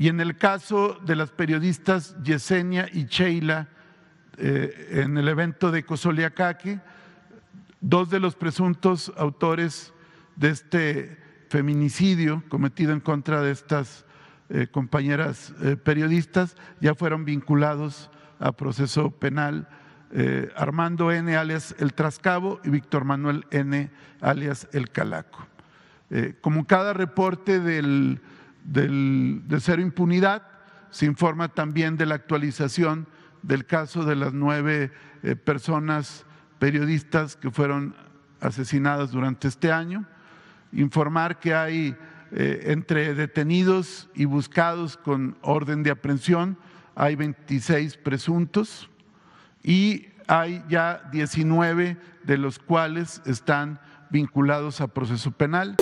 Y en el caso de las periodistas Yesenia y Sheila, eh, en el evento de Cosoliacaque, dos de los presuntos autores de este feminicidio cometido en contra de estas eh, compañeras eh, periodistas ya fueron vinculados a proceso penal. Armando N. alias El Trascabo y Víctor Manuel N. alias El Calaco. como cada reporte del de cero impunidad. Se informa también de la actualización del caso de las nueve eh, personas periodistas que fueron asesinadas durante este año. Informar que hay eh, entre detenidos y buscados con orden de aprehensión, hay 26 presuntos y hay ya 19 de los cuales están vinculados a proceso penal.